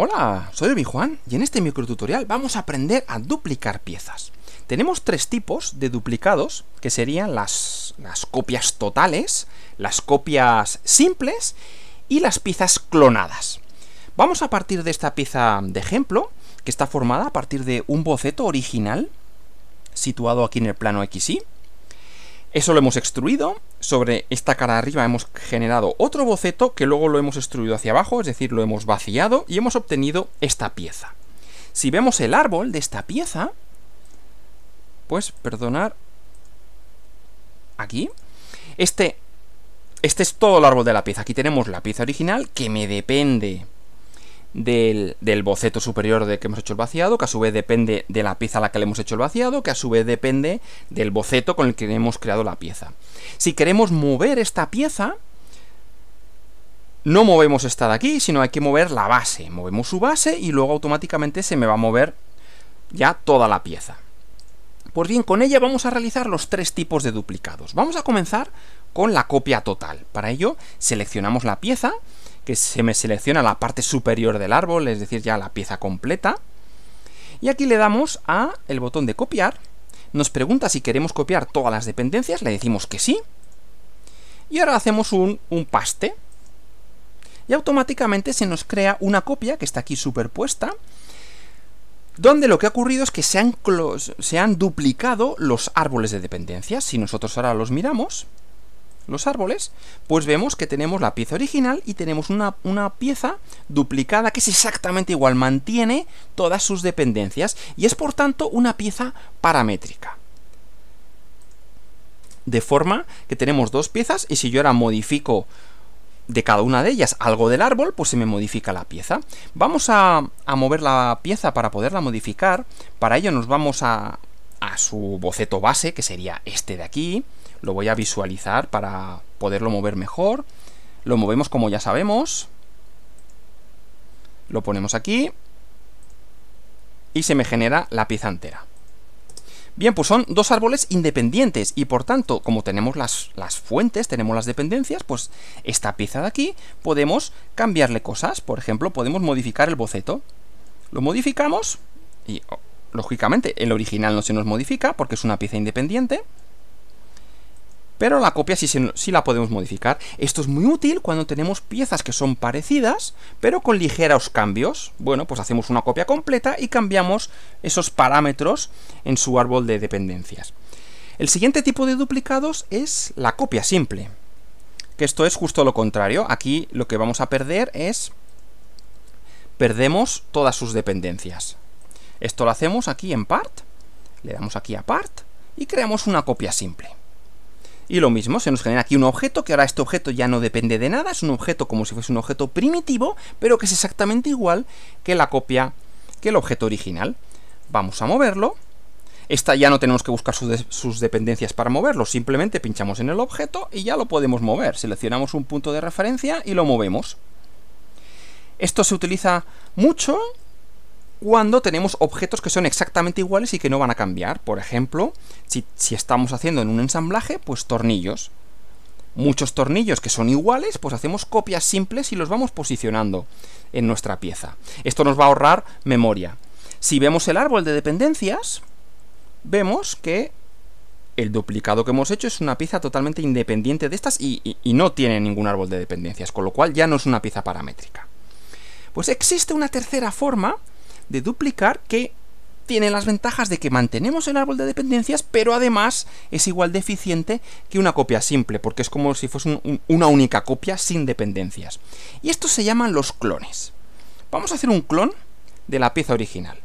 Hola, soy Obi Juan y en este microtutorial vamos a aprender a duplicar piezas. Tenemos tres tipos de duplicados, que serían las, las copias totales, las copias simples y las piezas clonadas. Vamos a partir de esta pieza de ejemplo, que está formada a partir de un boceto original, situado aquí en el plano XY, eso lo hemos extruido, sobre esta cara arriba hemos generado otro boceto que luego lo hemos extruido hacia abajo, es decir, lo hemos vaciado y hemos obtenido esta pieza. Si vemos el árbol de esta pieza, pues, perdonar, aquí, este, este es todo el árbol de la pieza. Aquí tenemos la pieza original que me depende del, del, boceto superior de que hemos hecho el vaciado, que a su vez depende de la pieza a la que le hemos hecho el vaciado, que a su vez depende del boceto con el que hemos creado la pieza. Si queremos mover esta pieza, no movemos esta de aquí, sino hay que mover la base. Movemos su base y luego automáticamente se me va a mover ya toda la pieza. Pues bien, con ella vamos a realizar los tres tipos de duplicados. Vamos a comenzar con la copia total. Para ello, seleccionamos la pieza, que se me selecciona la parte superior del árbol, es decir, ya la pieza completa. Y aquí le damos a el botón de copiar. Nos pregunta si queremos copiar todas las dependencias, le decimos que sí. Y ahora hacemos un, un paste. Y automáticamente se nos crea una copia que está aquí superpuesta, donde lo que ha ocurrido es que se han, se han duplicado los árboles de dependencias. Si nosotros ahora los miramos, los árboles, pues vemos que tenemos la pieza original y tenemos una, pieza duplicada que es exactamente igual, mantiene todas sus dependencias y es por tanto una pieza paramétrica. De forma que tenemos dos piezas y si yo ahora modifico de cada una de ellas algo del árbol, pues se me modifica la pieza. Vamos a, mover la pieza para poderla modificar. Para ello nos vamos a, a su boceto base, que sería este de aquí lo voy a visualizar para poderlo mover mejor. Lo movemos como ya sabemos. Lo ponemos aquí. Y se me genera la pieza entera. Bien, pues son dos árboles independientes y por tanto, como tenemos las, fuentes, tenemos las dependencias, pues esta pieza de aquí podemos cambiarle cosas. Por ejemplo, podemos modificar el boceto. Lo modificamos y, oh, lógicamente, el original no se nos modifica porque es una pieza independiente pero la copia sí, la podemos modificar. Esto es muy útil cuando tenemos piezas que son parecidas, pero con ligeros cambios. Bueno, pues hacemos una copia completa y cambiamos esos parámetros en su árbol de dependencias. El siguiente tipo de duplicados es la copia simple, que esto es justo lo contrario. Aquí lo que vamos a perder es... Perdemos todas sus dependencias. Esto lo hacemos aquí en part, le damos aquí a part y creamos una copia simple. Y lo mismo, se nos genera aquí un objeto, que ahora este objeto ya no depende de nada, es un objeto como si fuese un objeto primitivo, pero que es exactamente igual que la copia, que el objeto original. Vamos a moverlo. Esta ya no tenemos que buscar sus, sus dependencias para moverlo, simplemente pinchamos en el objeto y ya lo podemos mover. Seleccionamos un punto de referencia y lo movemos. Esto se utiliza mucho cuando tenemos objetos que son exactamente iguales y que no van a cambiar. Por ejemplo, si, estamos haciendo en un ensamblaje, pues tornillos. Muchos tornillos que son iguales, pues hacemos copias simples y los vamos posicionando en nuestra pieza. Esto nos va a ahorrar memoria. Si vemos el árbol de dependencias, vemos que el duplicado que hemos hecho es una pieza totalmente independiente de estas y, no tiene ningún árbol de dependencias, con lo cual ya no es una pieza paramétrica. Pues existe una tercera forma de duplicar que tiene las ventajas de que mantenemos el árbol de dependencias, pero además es igual de eficiente que una copia simple, porque es como si fuese una única copia sin dependencias. Y estos se llaman los clones. Vamos a hacer un clon de la pieza original.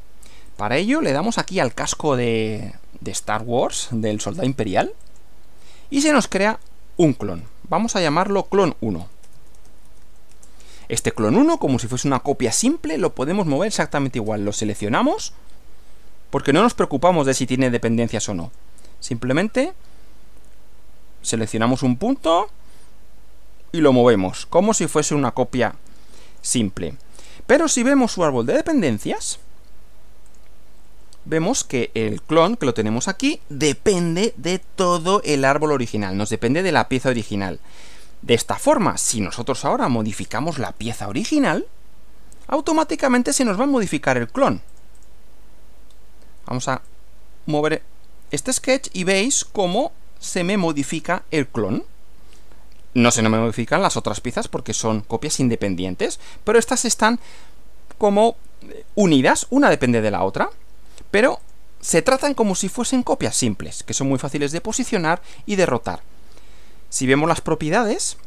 Para ello le damos aquí al casco de, de Star Wars, del soldado imperial, y se nos crea un clon. Vamos a llamarlo clon 1 este clon 1 como si fuese una copia simple, lo podemos mover exactamente igual. Lo seleccionamos porque no nos preocupamos de si tiene dependencias o no. Simplemente seleccionamos un punto y lo movemos como si fuese una copia simple. Pero si vemos su árbol de dependencias, vemos que el clon que lo tenemos aquí depende de todo el árbol original, nos depende de la pieza original. De esta forma, si nosotros ahora modificamos la pieza original, automáticamente se nos va a modificar el clon. Vamos a mover este sketch y veis cómo se me modifica el clon. No se me modifican las otras piezas porque son copias independientes, pero estas están como eh, unidas, una depende de la otra, pero se tratan como si fuesen copias simples, que son muy fáciles de posicionar y derrotar si vemos las propiedades,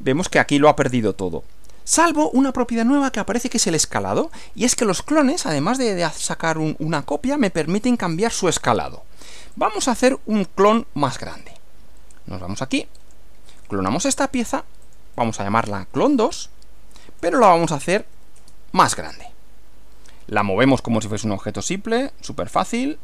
vemos que aquí lo ha perdido todo. Salvo una propiedad nueva que aparece que es el escalado, y es que los clones, además de, sacar una copia, me permiten cambiar su escalado. Vamos a hacer un clon más grande. Nos vamos aquí, clonamos esta pieza, vamos a llamarla clon 2, pero la vamos a hacer más grande. La movemos como si fuese un objeto simple, súper fácil,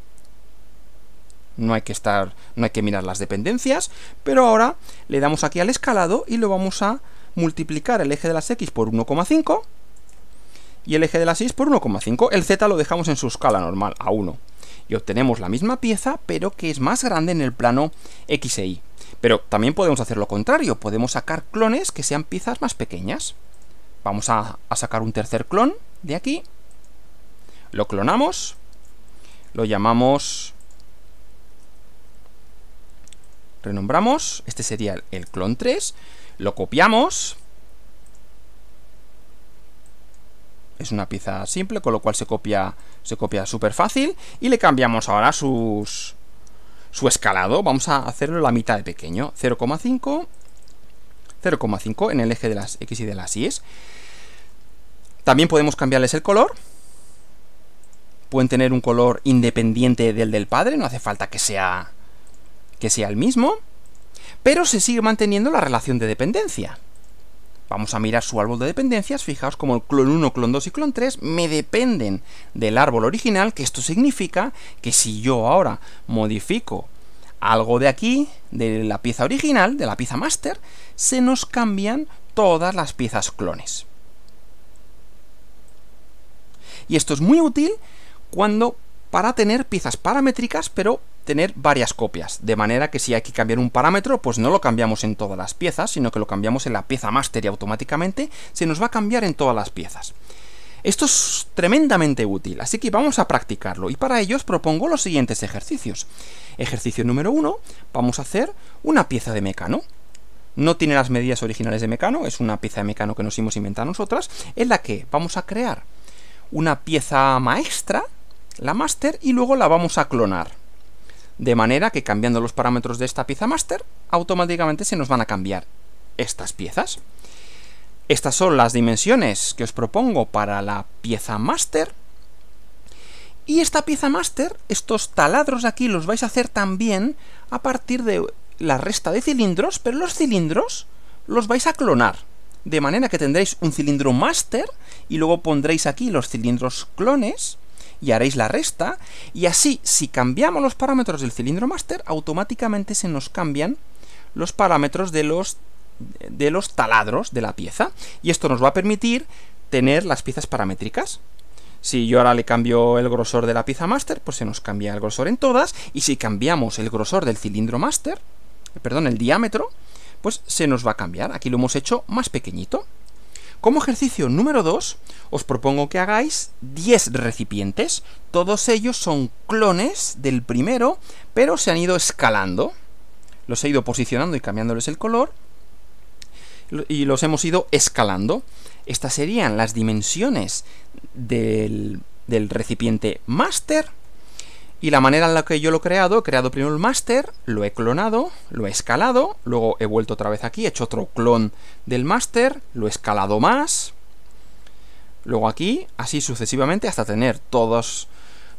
no hay que estar, no hay que mirar las dependencias, pero ahora le damos aquí al escalado y lo vamos a multiplicar el eje de las x por 1,5 y el eje de las y por 1,5. El z lo dejamos en su escala normal, a 1. Y obtenemos la misma pieza, pero que es más grande en el plano x e y. Pero también podemos hacer lo contrario, podemos sacar clones que sean piezas más pequeñas. Vamos a, a sacar un tercer clon de aquí. Lo clonamos. Lo llamamos renombramos, este sería el clon 3, lo copiamos, es una pieza simple, con lo cual se copia se copia súper fácil, y le cambiamos ahora sus su escalado, vamos a hacerlo la mitad de pequeño, 0,5, 0,5 en el eje de las X y de las Y. También podemos cambiarles el color, pueden tener un color independiente del del padre, no hace falta que sea que sea el mismo, pero se sigue manteniendo la relación de dependencia. Vamos a mirar su árbol de dependencias, fijaos como el clon 1, clon 2 y clon 3 me dependen del árbol original, que esto significa que si yo ahora modifico algo de aquí, de la pieza original, de la pieza master, se nos cambian todas las piezas clones. Y esto es muy útil cuando para tener piezas paramétricas, pero tener varias copias, de manera que si hay que cambiar un parámetro, pues no lo cambiamos en todas las piezas, sino que lo cambiamos en la pieza máster y automáticamente se nos va a cambiar en todas las piezas. Esto es tremendamente útil, así que vamos a practicarlo y para ello os propongo los siguientes ejercicios. Ejercicio número 1, vamos a hacer una pieza de mecano. No tiene las medidas originales de mecano, es una pieza de mecano que nos hemos inventado nosotras, en la que vamos a crear una pieza maestra, la master, y luego la vamos a clonar. De manera que cambiando los parámetros de esta pieza master, automáticamente se nos van a cambiar estas piezas. Estas son las dimensiones que os propongo para la pieza master. Y esta pieza master, estos taladros aquí los vais a hacer también a partir de la resta de cilindros, pero los cilindros los vais a clonar. De manera que tendréis un cilindro master y luego pondréis aquí los cilindros clones y haréis la resta, y así, si cambiamos los parámetros del cilindro master, automáticamente se nos cambian los parámetros de los, de los taladros de la pieza, y esto nos va a permitir tener las piezas paramétricas. Si yo ahora le cambio el grosor de la pieza master, pues se nos cambia el grosor en todas, y si cambiamos el grosor del cilindro master, perdón, el diámetro, pues se nos va a cambiar. Aquí lo hemos hecho más pequeñito. Como ejercicio número 2, os propongo que hagáis 10 recipientes. Todos ellos son clones del primero, pero se han ido escalando. Los he ido posicionando y cambiándoles el color. Y los hemos ido escalando. Estas serían las dimensiones del, recipiente master y la manera en la que yo lo he creado, he creado primero el master, lo he clonado, lo he escalado, luego he vuelto otra vez aquí, he hecho otro clon del master, lo he escalado más, luego aquí, así sucesivamente, hasta tener todos,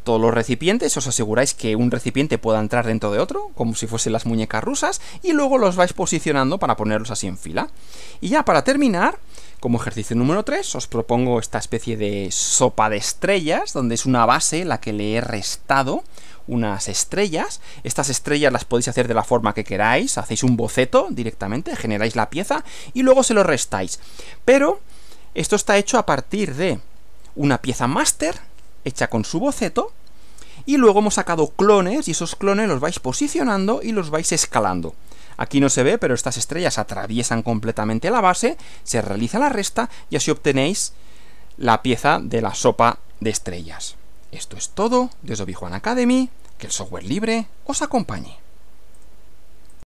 todos los recipientes, os aseguráis que un recipiente pueda entrar dentro de otro, como si fuesen las muñecas rusas, y luego los vais posicionando para ponerlos así en fila. Y ya para terminar, como ejercicio número 3 os propongo esta especie de sopa de estrellas, donde es una base la que le he restado unas estrellas. Estas estrellas las podéis hacer de la forma que queráis, hacéis un boceto directamente, generáis la pieza y luego se lo restáis. Pero esto está hecho a partir de una pieza máster hecha con su boceto y luego hemos sacado clones y esos clones los vais posicionando y los vais escalando. Aquí no se ve, pero estas estrellas atraviesan completamente la base, se realiza la resta y así obtenéis la pieza de la sopa de estrellas. Esto es todo desde Obi Academy, que el software libre os acompañe.